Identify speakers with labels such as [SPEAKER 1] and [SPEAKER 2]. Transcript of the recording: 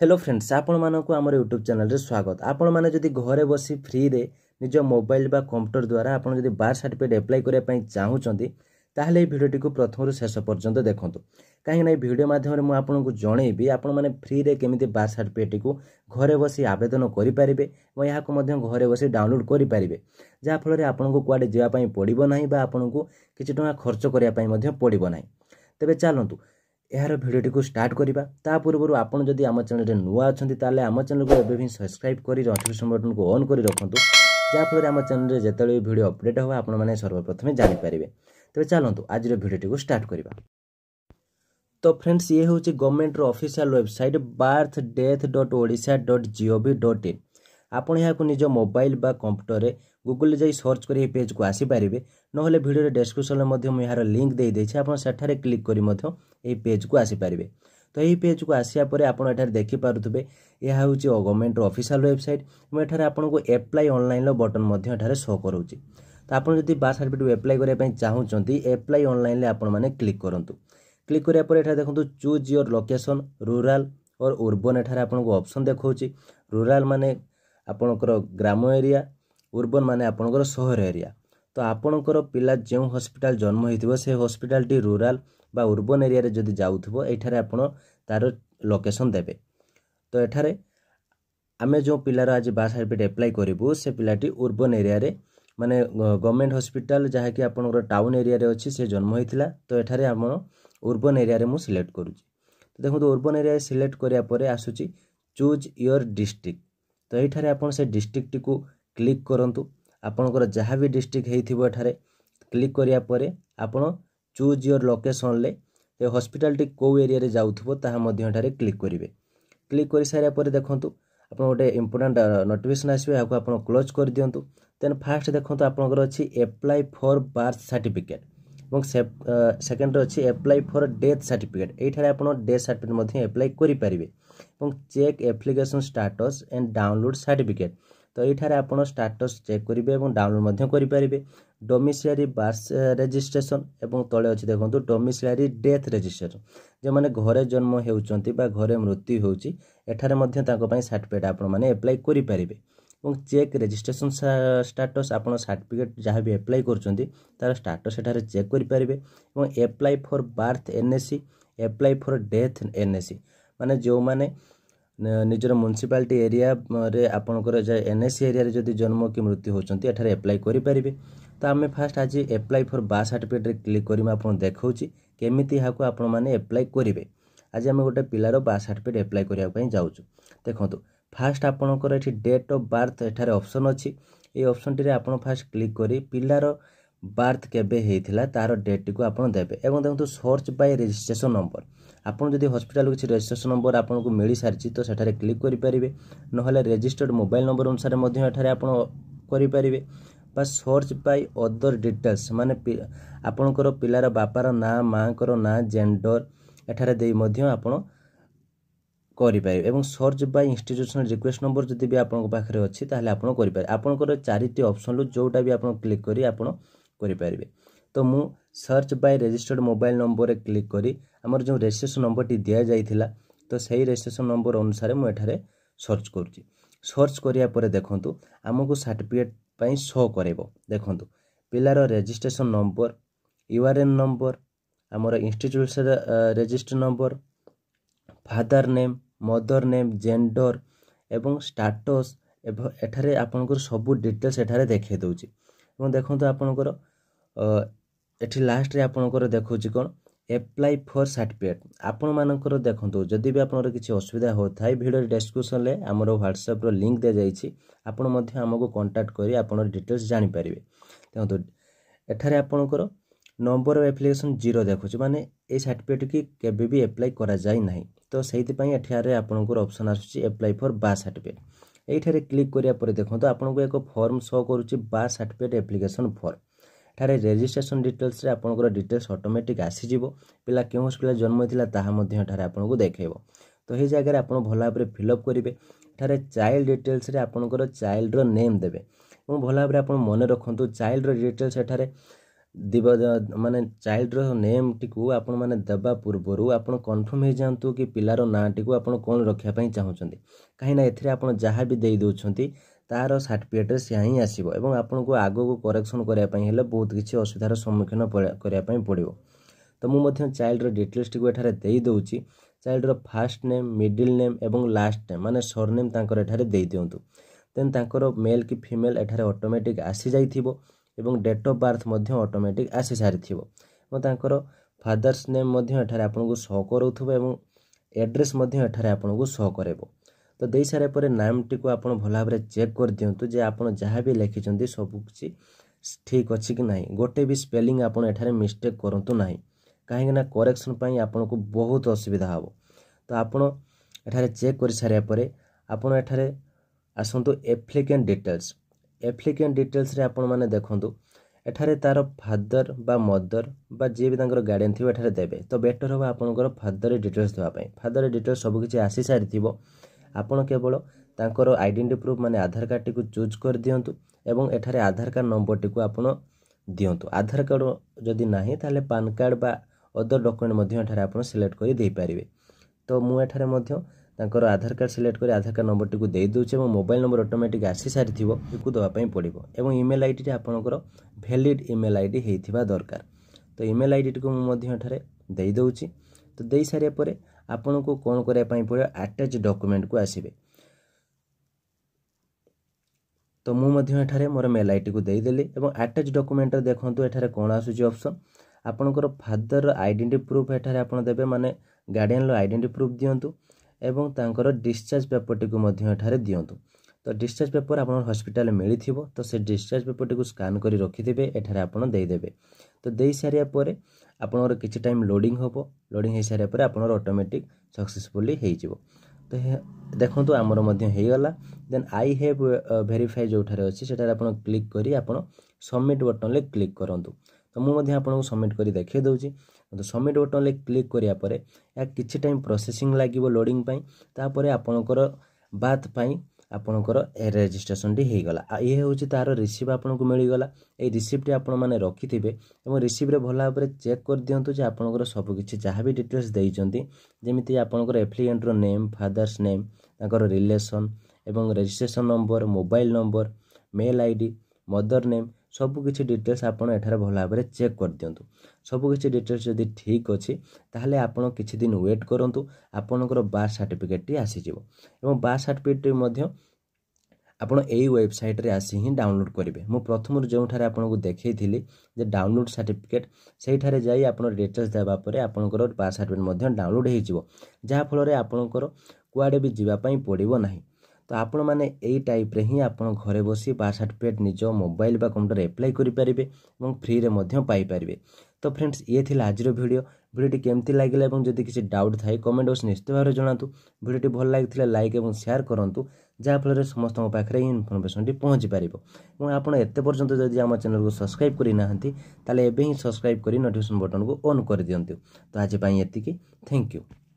[SPEAKER 1] hello friends ଆପଣମାନଙ୍କୁ ଆମର YouTube ଚ୍ୟାନେଲରେ ସ୍ୱାଗତ ଆପଣମାନେ ଯଦି ଘରେ ବସି ଫ୍ରିରେ ନିଜ ମୋବାଇଲ୍ ବା କମ୍ପ୍ୟୁଟର ଦ୍ୱାରା ଆପଣ ଯଦି ବାର୍ଥ ସାର୍ଟିଫିକେଟ୍ ଆପ୍ଲାଏ କରିବା ପାଇଁ ଚାହୁଁଛନ୍ତି ତାହେଲେ ଏହି ଭିଡ଼ିଓଟିକୁ ପ୍ରଥମରୁ ଶେଷ ପର୍ଯ୍ୟନ୍ତ ଦେଖନ୍ତୁ କାହିଁକିନା ଏହି ଭିଡ଼ିଓ ମାଧ୍ୟମରେ ମୁଁ ଆପଣଙ୍କୁ ଜଣେଇବି ଆପଣମାନେ ଫ୍ରିରେ କେମିତି ବାର୍ଥ ସାର୍ଟିଫିକେଟ୍ଟିକୁ ଘରେ ବସି ଆବେଦନ କରିପାରିବେ ଏବଂ ଏହାକୁ ମଧ୍ୟ ଘରେ ବସି ଡାଉନଲୋଡ଼୍ କରିପାରିବେ ଯାହାଫଳରେ ଆପଣଙ୍କୁ କୁଆଡ଼େ ଯିବା ପାଇଁ ପଡ଼ିବ ନାହିଁ ବା ଆପଣଙ୍କୁ କିଛି ଟଙ୍କା ଖର୍ଚ୍ଚ କରିବା ପାଇଁ ମଧ୍ୟ ପଡ଼ିବ ନାହିଁ ତେବେ ଚାଲନ୍ତୁ ଏହାର ଭିଡ଼ିଓଟିକୁ ଷ୍ଟାର୍ଟ କରିବା ତା ପୂର୍ବରୁ ଆପଣ ଯଦି ଆମ ଚ୍ୟାନେଲରେ ନୂଆ ଅଛନ୍ତି ତାହେଲେ ଆମ ଚ୍ୟାନେଲକୁ ଏବେ ହିଁ ସବସ୍କ୍ରାଇବ୍ କରି ନୋଟିଫିକେସନ୍ ବଟନ୍କୁ ଅନ୍ କରି ରଖନ୍ତୁ ଯାହାଫଳରେ ଆମ ଚ୍ୟାନେଲରେ ଯେତେବେଳେ ବି ଭିଡ଼ିଓ ଅପଡ଼େଟ୍ ହେବ ଆପଣମାନେ ସର୍ବପ୍ରଥମେ ଜାଣିପାରିବେ ତେବେ ଚାଲନ୍ତୁ ଆଜିର ଭିଡ଼ିଓଟିକୁ ଷ୍ଟାର୍ଟ କରିବା ତ ଫ୍ରେଣ୍ଡସ୍ ଇଏ ହେଉଛି ଗଭର୍ଣ୍ଣମେଣ୍ଟର official website birth death dot Odisha dot G O V dot in ଆପଣ ଏହାକୁ ନିଜ ମୋବାଇଲ୍ ବା କମ୍ପ୍ୟୁଟରରେ ଗୁଗୁଲରେ ଯାଇ ସର୍ଚ୍ଚ କରି ଏହି ପେଜ୍କୁ ଆସିପାରିବେ ନହେଲେ ଭିଡ଼ିଓର ଡେସ୍କ୍ରିପ୍ସନ୍ରେ ମଧ୍ୟ ମୁଁ ଏହାର ଲିଙ୍କ୍ ଦେଇଦେଇଛି ଆପଣ ସେଠାରେ କ୍ଲିକ୍ କରି ମଧ୍ୟ ଏହି ପେଜ୍କୁ ଆସିପାରିବେ ତ ଏହି ପେଜ୍କୁ ଆସିବା ପରେ ଆପଣ ଏଠାରେ ଦେଖିପାରୁଥିବେ ଏହା ହେଉଛି ଗଭର୍ଣ୍ଣମେଣ୍ଟର ଅଫିସିଆଲ୍ ୱେବସାଇଟ୍ ଏବଂ ଏଠାରେ ଆପଣଙ୍କୁ ଆପ୍ଲାଏ ଅନଲାଇନ୍ର ବଟନ୍ ମଧ୍ୟ ଏଠାରେ ଶୋ କରାଉଛି ତ ଆପଣ ଯଦି ବାର୍ଥ ସାର୍ଟିଫିକେଟ୍ ଆପ୍ଲାଏ କରିବା ପାଇଁ ଚାହୁଁଛନ୍ତି ଆପ୍ଲାଏ ଅନଲାଇନ୍ରେ ଆପଣମାନେ କ୍ଲିକ୍ କରନ୍ତୁ କ୍ଲିକ୍ କରିବା ପରେ ଏଠାରେ ଦେଖନ୍ତୁ choose your location rural or urban ଏଠାରେ ଆପଣଙ୍କୁ ଅପସନ୍ ଦେଖାଉଛି ରୁରାଲ୍ ମାନେ ଆପଣଙ୍କର ଗ୍ରାମ ଏରିଆ ଉର୍ବନ୍ ମାନେ ଆପଣଙ୍କର ସହର ଏରିଆ ତ ଆପଣଙ୍କର ପିଲା ଯେଉଁ ହସ୍ପିଟାଲ ଜନ୍ମ ହୋଇଥିବ ସେ ହସ୍ପିଟାଲଟି ରୁରାଲ ବା ଅର୍ବାନ୍ ଏରିଆରେ ଯଦି ଯାଉଥିବ ଏଠାରେ ଆପଣ ତା'ର ଲୋକେସନ୍ ଦେବେ ତ ଏଠାରେ ଆମେ ଯେଉଁ ପିଲାର ଆଜି ବାର୍ଥ ସାର୍ଟିଫିକେଟ୍ ଆପ୍ଲାଏ କରିବୁ ସେ ପିଲାଟି ଅର୍ବାନ୍ ଏରିଆରେ ମାନେ ଗଭର୍ଣ୍ଣମେଣ୍ଟ ହସ୍ପିଟାଲ ଯାହାକି ଆପଣଙ୍କର ଟାଉନ୍ ଏରିଆରେ ଅଛି ସେ ଜନ୍ମ ହୋଇଥିଲା ତ ଏଠାରେ ଆପଣ ଅର୍ବାନ୍ ଏରିଆରେ ମୁଁ ସିଲେକ୍ଟ କରୁଛି ତ ଦେଖନ୍ତୁ ଅର୍ବାନ୍ ଏରିଆରେ ସିଲେକ୍ଟ କରିବା ପରେ ଆସୁଛି ଚୁଜ୍ ୟୋର୍ ଡିଷ୍ଟ୍ରିକ୍ଟ ତ ଏଇଠାରେ ଆପଣ ସେ ଡିଷ୍ଟ୍ରିକ୍ଟଟିକୁ କ୍ଲିକ୍ କରନ୍ତୁ ଆପଣଙ୍କର ଯାହା ବି ଡିଷ୍ଟ୍ରିକ୍ଟ ହେଇଥିବ ଏଠାରେ କ୍ଲିକ୍ କରିବା ପରେ ଆପଣ ଚୁଜ୍ ୟୋର୍ ଲୋକେସନ୍ରେ ଏ ହସ୍ପିଟାଲଟି କେଉଁ ଏରିଆରେ ଯାଉଥିବ ତାହା ମଧ୍ୟ ଏଠାରେ କ୍ଲିକ୍ କରିବେ କ୍ଲିକ୍ କରିସାରିବା ପରେ ଦେଖନ୍ତୁ ଆପଣ ଗୋଟେ ଇମ୍ପୋର୍ଟାଣ୍ଟ ନୋଟିଫିକେସନ୍ ଆସିବ ଏହାକୁ ଆପଣ କ୍ଲୋଜ୍ କରିଦିଅନ୍ତୁ ଦେନ୍ ଫାର୍ଷ୍ଟ ଦେଖନ୍ତୁ ଆପଣଙ୍କର ଅଛି ଆପ୍ଲାଏ ଫର୍ ବାର୍ଥ ସାର୍ଟିଫିକେଟ୍ ଏବଂ ସେକେଣ୍ଡରେ ଅଛି ଆପ୍ଲାଏ ଫର୍ ଡେଥ୍ ସାର୍ଟିଫିକେଟ୍ ଏଇଠାରେ ଆପଣ ଡେଥ୍ ସାର୍ଟିଫିକେଟ୍ ମଧ୍ୟ ଆପ୍ଲାଏ କରିପାରିବେ ଏବଂ check application status and download certificate ତ ଏଇଠାରେ ଆପଣ ଷ୍ଟାଟସ୍ ଚେକ୍ କରିବେ ଏବଂ ଡାଉନଲୋଡ଼୍ ମଧ୍ୟ କରିପାରିବେ ଡୋମିସିଆରୀ ବାର୍ଥ ରେଜିଷ୍ଟ୍ରେସନ୍ ଏବଂ ତଳେ ଅଛି ଦେଖନ୍ତୁ ଡୋମିସିଆରୀ ଡେଥ୍ ରେଜିଷ୍ଟ୍ରେସନ୍ ଯେଉଁମାନେ ଘରେ ଜନ୍ମ ହେଉଛନ୍ତି ବା ଘରେ ମୃତ୍ୟୁ ହେଉଛି ଏଠାରେ ମଧ୍ୟ ତାଙ୍କ ପାଇଁ ସାର୍ଟିଫିକେଟ୍ ଆପଣମାନେ ଆପ୍ଲାଏ କରିପାରିବେ ଏବଂ ଚେକ୍ ରେଜିଷ୍ଟ୍ରେସନ୍ ଷ୍ଟାଟସ୍ ଆପଣ ସାର୍ଟିଫିକେଟ୍ ଯାହା ବି ଆପ୍ଲାଏ କରୁଛନ୍ତି ତା'ର ଷ୍ଟାଟସ୍ ସେଠାରେ ଚେକ୍ କରିପାରିବେ ଏବଂ apply for birth NAC apply for death NAC ମାନେ ଯେଉଁମାନେ ନିଜର ମ୍ୟୁନିସିପାଲିଟି ଏରିଆରେ ଆପଣଙ୍କର ଏନ୍ ଏସ୍ ସି ଏରିଆରେ ଯଦି ଜନ୍ମ କି ମୃତ୍ୟୁ ହେଉଛନ୍ତି ଏଠାରେ ଆପ୍ଲାଏ କରିପାରିବେ ତ ଆମେ ଫାଷ୍ଟ ଆଜି ଆପ୍ଲାଏ ଫର୍ ବାର୍ଥ ସାର୍ଟିଫିକେଟ୍ରେ କ୍ଲିକ୍ କରି ଆପଣ ଦେଖାଉଛି କେମିତି ଏହାକୁ ଆପଣମାନେ ଆପ୍ଲାଏ କରିବେ ଆଜି ଆମେ ଗୋଟେ ପିଲାର ବାର୍ଥ ସାର୍ଟିଫିକେଟ୍ ଆପ୍ଲାଏ କରିବା ପାଇଁ ଯାଉଛୁ ଦେଖନ୍ତୁ ଫାଷ୍ଟ ଆପଣଙ୍କର ଏଠି ଡେଟ୍ ଅଫ୍ ବାର୍ଥ ଏଠାରେ ଅପସନ୍ ଅଛି ଏଇ ଅପ୍ସନ୍ଟିରେ ଆପଣ ଫାଷ୍ଟ କ୍ଲିକ୍ କରି ପିଲାର ବାର୍ଥ କେବେ ହେଇଥିଲା ତାହାର ଡେଟ୍ଟିକୁ ଆପଣ ଦେବେ ଏବଂ ଦେଖନ୍ତୁ ସର୍ଚ୍ଚ ବାଇ ରେଜିଷ୍ଟ୍ରେସନ୍ ନମ୍ବର ଆପଣ ଯଦି ହସ୍ପିଟାଲରୁ କିଛି ରେଜିଷ୍ଟ୍ରେସନ୍ ନମ୍ବର ଆପଣଙ୍କୁ ମିଳିସାରିଛି ତ ସେଠାରେ କ୍ଲିକ୍ କରିପାରିବେ ନହେଲେ ରେଜିଷ୍ଟର୍ଡ଼ ମୋବାଇଲ୍ ନମ୍ବର ଅନୁସାରେ ମଧ୍ୟ ଏଠାରେ ଆପଣ କରିପାରିବେ ବା ସର୍ଚ୍ଚ ବାଇ ଅଦର ଡିଟେଲ୍ସ ମାନେ ଆପଣଙ୍କର ପିଲାର ବାପାର ନାଁ ମାଆଙ୍କର ନାଁ ଜେଣ୍ଡର ଏଠାରେ ଦେଇ ମଧ୍ୟ ଆପଣ କରିପାରିବେ ଏବଂ search by institutional request number ଯଦି ବି ଆପଣଙ୍କ ପାଖରେ ଅଛି ତାହେଲେ ଆପଣ କରିପାରିବେ ଆପଣଙ୍କର ଚାରିଟି ଅପସନ୍ରୁ ଯେଉଁଟା ବି ଆପଣ କ୍ଲିକ୍ କରି ଆପଣ କରିପାରିବେ ତ ମୁଁ ସର୍ଚ୍ଚ ବାଇ ରେଜିଷ୍ଟର୍ଡ଼ ମୋବାଇଲ୍ ନମ୍ବରରେ କ୍ଲିକ୍ କରି ଆମର ଯେଉଁ ରେଜିଷ୍ଟ୍ରେସନ୍ ନମ୍ବରଟି ଦିଆଯାଇଥିଲା ତ ସେହି ରେଜିଷ୍ଟ୍ରେସନ୍ ନମ୍ବର ଅନୁସାରେ ମୁଁ ଏଠାରେ ସର୍ଚ୍ଚ କରୁଛି ସର୍ଚ୍ଚ କରିବା ପରେ ଦେଖନ୍ତୁ ଆମକୁ ସାର୍ଟିଫିକେଟ୍ ପାଇଁ ସୋ କରେଇବ ଦେଖନ୍ତୁ ପିଲାର registration number U R N number ଆମର institution register number father name mother name gender ଏବଂ ଷ୍ଟାଟସ୍ ଏଠାରେ ଆପଣଙ୍କର ସବୁ ଡିଟେଲ୍ସ ଏଠାରେ ଦେଖାଇ ଦେଉଛି ଏବଂ ଦେଖନ୍ତୁ ଆପଣଙ୍କର ଏଠି ଲାଷ୍ଟରେ ଆପଣଙ୍କର ଦେଖାଉଛି କ'ଣ ଆପ୍ଲାଏ ଫର୍ ସାର୍ଟିଫିକେଟ୍ ଆପଣମାନଙ୍କର ଦେଖନ୍ତୁ ଯଦି ବି ଆପଣଙ୍କର କିଛି ଅସୁବିଧା ହେଉଥାଏ ଭିଡ଼ିଓ ଡେସ୍କ୍ରିପସନ୍ରେ ଆମର ହ୍ୱାଟ୍ସଆପ୍ର ଲିଙ୍କ୍ ଦିଆଯାଇଛି ଆପଣ ମଧ୍ୟ ଆମକୁ କଣ୍ଟାକ୍ଟ କରି ଆପଣ ଡିଟେଲ୍ସ ଜାଣିପାରିବେ ଦେଖନ୍ତୁ ଏଠାରେ ଆପଣଙ୍କର ନମ୍ବର ଅଫ୍ ଆପ୍ଲିକେସନ୍ ଜିରୋ ଦେଖୁଛି ମାନେ ଏଇ ସାର୍ଟିଫିକେଟ୍କି କେବେ ବି ଆପ୍ଲାଏ କରାଯାଇ ନାହିଁ ତ ସେଇଥିପାଇଁ ଏଠାରେ ଆପଣଙ୍କର ଅପସନ୍ ଆସୁଛି ଆପ୍ଲାଏ ଫର୍ ବା ସାର୍ଟିଫିକେଟ୍ ଏଇଠାରେ କ୍ଲିକ୍ କରିବା ପରେ ଦେଖନ୍ତୁ ଆପଣଙ୍କୁ ଏକ ଫର୍ମ ଶୋ କରୁଛି ବା ସାର୍ଟିଫିକେଟ୍ ଆପ୍ଲିକେସନ୍ ଫର୍ମ ଏଠାରେ ରେଜିଷ୍ଟ୍ରେସନ୍ ଡିଟେଲ୍ସରେ ଆପଣଙ୍କର ଡିଟେଲ୍ସ ଅଟୋମେଟିକ୍ ଆସିଯିବ ପିଲା କେଉଁ ହସ୍ପିଟାଲ ଜନ୍ମ ହୋଇଥିଲା ତାହା ମଧ୍ୟ ଏଠାରେ ଆପଣଙ୍କୁ ଦେଖାଇବ ତ ଏହି ଜାଗାରେ ଆପଣ ଭଲ ଭାବରେ ଫିଲଅପ୍ କରିବେ ଏଠାରେ ଚାଇଲ୍ଡ ଡିଟେଲ୍ସରେ ଆପଣଙ୍କର ଚାଇଲ୍ଡର ନେମ୍ ଦେବେ ଏବଂ ଭଲ ଭାବରେ ଆପଣ ମନେ ରଖନ୍ତୁ ଚାଇଲ୍ଡର ଡିଟେଲ୍ସ ଏଠାରେ ଦିବ ମାନେ ଚାଇଲ୍ଡର ନେମ୍ଟିକୁ ଆପଣମାନେ ଦେବା ପୂର୍ବରୁ ଆପଣ କନଫର୍ମ ହେଇଯାଆନ୍ତୁ କି ପିଲାର ନାଁଟିକୁ ଆପଣ କ'ଣ ରଖିବା ପାଇଁ ଚାହୁଁଛନ୍ତି କାହିଁକିନା ଏଥିରେ ଆପଣ ଯାହା ବି ଦେଇ ଦେଉଛନ୍ତି ତାର ସାର୍ଟିଫିକେଟରେ ସେ ହିଁ ଆସିବ ଏବଂ ଆପଣଙ୍କୁ ଆଗକୁ କରେକ୍ସନ୍ କରିବା ପାଇଁ ହେଲେ ବହୁତ କିଛି ଅସୁବିଧାର ସମ୍ମୁଖୀନ କରିବା ପାଇଁ ପଡ଼ିବ ତ ମୁଁ ମଧ୍ୟ ଚାଇଲ୍ଡର ଡିଟେଲ୍ସଟିକୁ ଏଠାରେ ଦେଇ ଦେଉଛି ଚାଇଲ୍ଡର ଫାଷ୍ଟ ନେମ୍ ମିଡ଼ିଲ୍ ନେମ୍ ଏବଂ ଲାଷ୍ଟ ନେମ୍ ମାନେ ସର୍ ନେମ୍ ତାଙ୍କର ଏଠାରେ ଦେଇଦିଅନ୍ତୁ ଦେନ୍ ତାଙ୍କର ମେଲ୍ କି ଫିମେଲ୍ ଏଠାରେ ଅଟୋମେଟିକ୍ ଆସିଯାଇଥିବ ଏବଂ ଡେଟ୍ ଅଫ୍ ବାର୍ଥ ମଧ୍ୟ ଅଟୋମେଟିକ୍ ଆସି ସାରିଥିବ ଏବଂ ତାଙ୍କର ଫାଦର୍ସ ନେମ୍ ମଧ୍ୟ ଏଠାରେ ଆପଣଙ୍କୁ ସହ କରାଉଥିବ ଏବଂ ଆଡ୍ରେସ୍ ମଧ୍ୟ ଏଠାରେ ଆପଣଙ୍କୁ ସହ କରାଇବ ତ ଦେଇସାରିବା ପରେ ନାମଟିକୁ ଆପଣ ଭଲ ଭାବରେ ଚେକ୍ କରିଦିଅନ୍ତୁ ଯେ ଆପଣ ଯାହା ବି ଲେଖିଛନ୍ତି ସବୁକିଛି ଠିକ୍ ଅଛି କି ନାହିଁ ଗୋଟେ ବି ସ୍ପେଲିଂ ଆପଣ ଏଠାରେ ମିଷ୍ଟେକ୍ କରନ୍ତୁ ନାହିଁ କାହିଁକିନା କରେକ୍ସନ୍ ପାଇଁ ଆପଣଙ୍କୁ ବହୁତ ଅସୁବିଧା ହେବ ତ ଆପଣ ଏଠାରେ ଚେକ୍ କରିସାରିବା ପରେ ଆପଣ ଏଠାରେ ଆସନ୍ତୁ ଆପ୍ଲିକେଣ୍ଟ ଡିଟେଲ୍ସ ଆପ୍ଲିକେଣ୍ଟ ଡିଟେଲ୍ସରେ ଆପଣମାନେ ଦେଖନ୍ତୁ ଏଠାରେ ତାର ଫାଦର ବା ମଦର ବା ଯିଏ ବି ତାଙ୍କର ଗାର୍ଡ଼ିଆନ୍ ଥିବ ଏଠାରେ ଦେବେ ତ ବେଟର୍ ହେବ ଆପଣଙ୍କର ଫାଦର ଡିଟେଲ୍ସ ଦେବା ପାଇଁ ଫାଦର ଡିଟେଲ୍ସ ସବୁକିଛି ଆସିସାରିଥିବ ଆପଣ କେବଳ ତାଙ୍କର ଆଇଡେଣ୍ଟି ପ୍ରୁଫ୍ ମାନେ ଆଧାର କାର୍ଡ଼ଟିକୁ ଚୁଜ୍ କରିଦିଅନ୍ତୁ ଏବଂ ଏଠାରେ ଆଧାର କାର୍ଡ଼ ନମ୍ବରଟିକୁ ଆପଣ ଦିଅନ୍ତୁ ଆଧାର କାର୍ଡ଼ ଯଦି ନାହିଁ ତାହେଲେ ପାନ୍ କାର୍ଡ଼ ବା ଅଦର ଡକ୍ୟୁମେଣ୍ଟ ମଧ୍ୟ ଏଠାରେ ଆପଣ ସିଲେକ୍ଟ କରି ଦେଇପାରିବେ ତ ମୁଁ ଏଠାରେ ମଧ୍ୟ ତାଙ୍କର ଆଧାର କାର୍ଡ଼ ସିଲେକ୍ଟ କରି ଆଧାର କାର୍ଡ଼ ନମ୍ବରଟିକୁ ଦେଇଦେଉଛି ଏବଂ ମୋବାଇଲ ନମ୍ବର ଅଟୋମେଟିକ୍ ଆସିସାରିଥିବ ଏକୁ ଦେବା ପାଇଁ ପଡ଼ିବ ଏବଂ ଇମେଲ୍ ଆଇଡ଼ିଟି ଆପଣଙ୍କର ଭ୍ୟାଲିଡ଼ ଇମେଲ୍ ଆଇ ଡି ହେଇଥିବା ଦରକାର ତ ଇମେଲ୍ ଆଇଡ଼ିଟିକୁ ମୁଁ ମଧ୍ୟ ଏଠାରେ ଦେଇଦେଉଛି ତ ଦେଇସାରିବା ପରେ ଆପଣଙ୍କୁ କ'ଣ କରିବା ପାଇଁ ପଡ଼ିବ ଆଟାଚ୍ ଡକ୍ୟୁମେଣ୍ଟକୁ ଆସିବେ ତ ମୁଁ ମଧ୍ୟ ଏଠାରେ ମୋର ମେଲ୍ ଆଇଡ଼ିକୁ ଦେଇଦେଲି ଏବଂ ଆଟାଚ୍ ଡକ୍ୟୁମେଣ୍ଟରେ ଦେଖନ୍ତୁ ଏଠାରେ କ'ଣ ଆସୁଛି ଅପସନ୍ ଆପଣଙ୍କର ଫାଦର୍ର ଆଇଡ଼େଣ୍ଟି ପ୍ରୁଫ୍ ଏଠାରେ ଆପଣ ଦେବେ ମାନେ ଗାର୍ଡ଼ିଆନ୍ର ଆଇଡ଼େଣ୍ଟି ପ୍ରୁଫ୍ ଦିଅନ୍ତୁ ଏବଂ ତାଙ୍କର ଡିସ୍ଚାର୍ଜ ପେପର୍ଟିକୁ ମଧ୍ୟ ଏଠାରେ ଦିଅନ୍ତୁ ତ ଡିସ୍ଚାର୍ଜ ପେପର୍ ଆପଣଙ୍କର ହସ୍ପିଟାଲରେ ମିଳିଥିବ ତ ସେ ଡିସ୍ଚାର୍ଜ ପେପର୍ଟିକୁ ସ୍କାନ୍ କରି ରଖିଥିବେ ଏଠାରେ ଆପଣ ଦେଇଦେବେ ତ ଦେଇସାରିବା ପରେ ଆପଣଙ୍କର କିଛି ଟାଇମ୍ ଲୋଡ଼ିଂ ହେବ ଲୋଡ଼ିଂ ହୋଇସାରିବା ପରେ ଆପଣଙ୍କର ଅଟୋମେଟିକ୍ ସକ୍ସେସଫୁଲି ହୋଇଯିବ ତ ଦେଖନ୍ତୁ ଆମର ମଧ୍ୟ ହୋଇଗଲା ଦେନ୍ ଆଇ ହେଭ୍ ଭେରିଫାଏ ଯେଉଁଠାରେ ଅଛି ସେଠାରେ ଆପଣ କ୍ଲିକ୍ କରି ଆପଣ ସବମିଟ୍ ବଟନ୍ରେ କ୍ଲିକ୍ କରନ୍ତୁ ତ ମୁଁ ମଧ୍ୟ ଆପଣଙ୍କୁ ସବମିଟ୍ କରି ଦେଖାଇ ଦେଉଛି ତ ସବମିଟ୍ ବଟନ୍ରେ କ୍ଲିକ୍ କରିବା ପରେ ଏହା କିଛି ଟାଇମ୍ ପ୍ରୋସେସିଂ ଲାଗିବ ଲୋଡ଼ିଂ ପାଇଁ ତାପରେ ଆପଣଙ୍କର ବାଥ୍ ପାଇଁ আপনক এ রেজিস্ট্রেশনটি হেই গলা এ হউচি তারে রিসিভ আপনক মিলি গলা এই রিসিভটি আপন মানে রাখితిবে এবং রিসিভ রে ভলা উপরে চেক কর দিওন তো যে আপনক সব কিছু যাহা বি ডিটেইলস দেই จ ন্তি জেমিতি আপনক এফ্লিয়েন্টর নেম ফাদার্স নেম তাকর রিলেশন এবং registration number mobile number mail ID mother name ସବୁକିଛି ଡିଟେଲ୍ସ ଆପଣ ଏଠାରେ ଭଲ ଭାବରେ ଚେକ୍ କରିଦିଅନ୍ତୁ ସବୁକିଛି ଡିଟେଲ୍ସ ଯଦି ଠିକ୍ ଅଛି ତାହେଲେ ଆପଣ କିଛି ଦିନ ୱେଟ୍ କରନ୍ତୁ ଆପଣଙ୍କର ବାର୍ଥ ସାର୍ଟିଫିକେଟ୍ଟି ଆସିଯିବ ଏବଂ ବାର୍ଥ ସାର୍ଟିଫିକେଟ୍ଟି ମଧ୍ୟ ଆପଣ ଏଇ ୱେବସାଇଟ୍ରେ ଆସି ହିଁ ଡାଉନଲୋଡ଼୍ କରିବେ ମୁଁ ପ୍ରଥମରୁ ଯେଉଁଠାରେ ଆପଣଙ୍କୁ ଦେଖାଇଥିଲି ଯେ ଡାଉନଲୋଡ଼୍ ସାର୍ଟିଫିକେଟ୍ ସେଇଠାରେ ଯାଇ ଆପଣ ଡିଟେଲ୍ସ ଦେବା ପରେ ଆପଣଙ୍କର ବାର୍ଥ ସାର୍ଟିଫିକେଟ୍ ମଧ୍ୟ ଡାଉନଲୋଡ଼୍ ହୋଇଯିବ ଯାହାଫଳରେ ଆପଣଙ୍କର କୁଆଡ଼େ ବି ଯିବା ପାଇଁ ପଡ଼ିବ ନାହିଁ ତ ଆପଣମାନେ ଏଇ ଟାଇପ୍ରେ ହିଁ ଆପଣ ଘରେ ବସି ବାର୍ଥ ସାର୍ଟିଫିକେଟ୍ ନିଜ ମୋବାଇଲ୍ ବା କମ୍ପ୍ୟୁଟର ଆପ୍ଲାଏ କରିପାରିବେ ଏବଂ ଫ୍ରିରେ ମଧ୍ୟ ପାଇପାରିବେ ତ ଫ୍ରେଣ୍ଡସ୍ ଇଏ ଥିଲା ଆଜିର ଭିଡ଼ିଓ ଭିଡ଼ିଓଟି କେମିତି ଲାଗିଲା ଏବଂ ଯଦି କିଛି ଡାଉଟ୍ ଥାଏ କମେଣ୍ଟ ବକ୍ସ ନିଶ୍ଚିତ ଭାବରେ ଜଣାନ୍ତୁ ଭିଡ଼ିଓଟି ଭଲ ଲାଗିଥିଲେ ଲାଇକ୍ ଏବଂ ସେୟାର କରନ୍ତୁ ଯାହାଫଳରେ ସମସ୍ତଙ୍କ ପାଖରେ ଏହି ଇନଫର୍ମେସନଟି ପହଞ୍ଚିପାରିବ ଏବଂ ଆପଣ ଏତେ ପର୍ଯ୍ୟନ୍ତ ଯଦି ଆମ ଚ୍ୟାନେଲକୁ ସବସ୍କ୍ରାଇବ୍ କରିନାହାନ୍ତି ତାହେଲେ ଏବେ ହିଁ ସବସ୍କ୍ରାଇବ୍ କରି ନୋଟିଫିକେସନ୍ ବଟନକୁ ଅନ୍ କରିଦିଅନ୍ତୁ ତ ଆଜି ପାଇଁ ଏତିକି ଥ୍ୟାଙ୍କ ୟୁ